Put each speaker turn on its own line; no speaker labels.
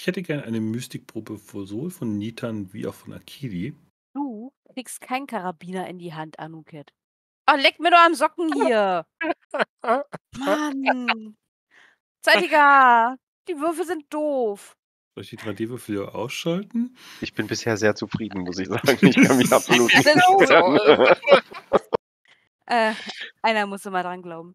Ich hätte gern eine Mystikprobe sowohl von Nitan wie auch von Akiri.
Du kriegst keinen Karabiner in die Hand, Anuket. Ach, leck mir doch am Socken hier. Mann. Zeitiger. Die Würfel sind doof.
Soll ich die 3D-Würfel ausschalten? Ich bin bisher sehr zufrieden, muss ich sagen. Ich kann mich absolut
nicht so.
äh, Einer muss immer dran glauben.